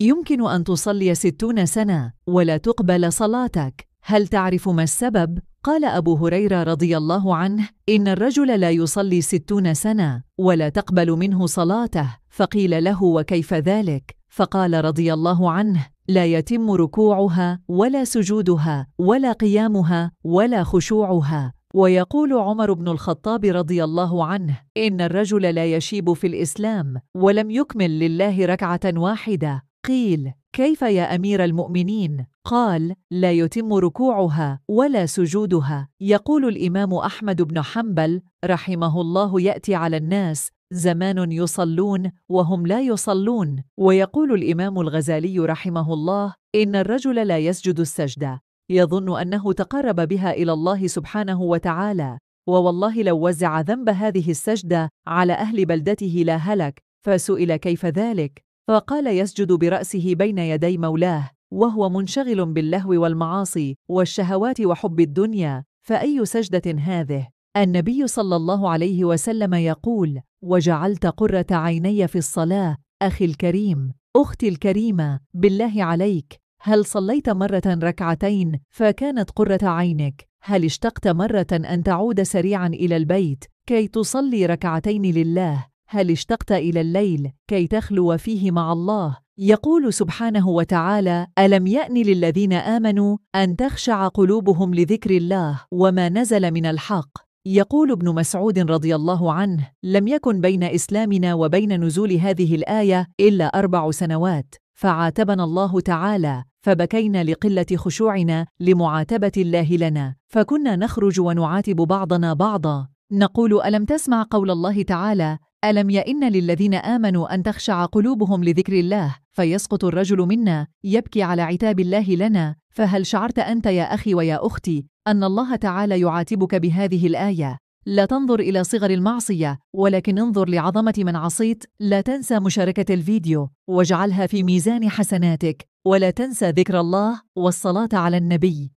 يمكن أن تصلي ستون سنة ولا تقبل صلاتك هل تعرف ما السبب؟ قال أبو هريرة رضي الله عنه إن الرجل لا يصلي ستون سنة ولا تقبل منه صلاته فقيل له وكيف ذلك؟ فقال رضي الله عنه لا يتم ركوعها ولا سجودها ولا قيامها ولا خشوعها ويقول عمر بن الخطاب رضي الله عنه إن الرجل لا يشيب في الإسلام ولم يكمل لله ركعة واحدة قيل كيف يا امير المؤمنين قال لا يتم ركوعها ولا سجودها يقول الامام احمد بن حنبل رحمه الله ياتي على الناس زمان يصلون وهم لا يصلون ويقول الامام الغزالي رحمه الله ان الرجل لا يسجد السجده يظن انه تقرب بها الى الله سبحانه وتعالى ووالله لو وزع ذنب هذه السجده على اهل بلدته لا هلك فسئل كيف ذلك فقال يسجد برأسه بين يدي مولاه وهو منشغل باللهو والمعاصي والشهوات وحب الدنيا فأي سجدة هذه؟ النبي صلى الله عليه وسلم يقول وجعلت قرة عيني في الصلاة أخي الكريم أختي الكريمة بالله عليك هل صليت مرة ركعتين فكانت قرة عينك؟ هل اشتقت مرة أن تعود سريعا إلى البيت كي تصلي ركعتين لله هل اشتقت إلى الليل كي تخلو فيه مع الله؟ يقول سبحانه وتعالى: ألم يأن للذين آمنوا أن تخشع قلوبهم لذكر الله وما نزل من الحق، يقول ابن مسعود رضي الله عنه لم يكن بين اسلامنا وبين نزول هذه الايه الا اربع سنوات فعاتبنا الله تعالى فبكينا لقله خشوعنا لمعاتبه الله لنا فكنا نخرج ونعاتب بعضنا بعضا نقول الم تسمع قول الله تعالى ألم يئن للذين آمنوا أن تخشع قلوبهم لذكر الله فيسقط الرجل منا يبكي على عتاب الله لنا فهل شعرت أنت يا أخي ويا أختي أن الله تعالى يعاتبك بهذه الآية لا تنظر إلى صغر المعصية ولكن انظر لعظمة من عصيت لا تنسى مشاركة الفيديو واجعلها في ميزان حسناتك ولا تنسى ذكر الله والصلاة على النبي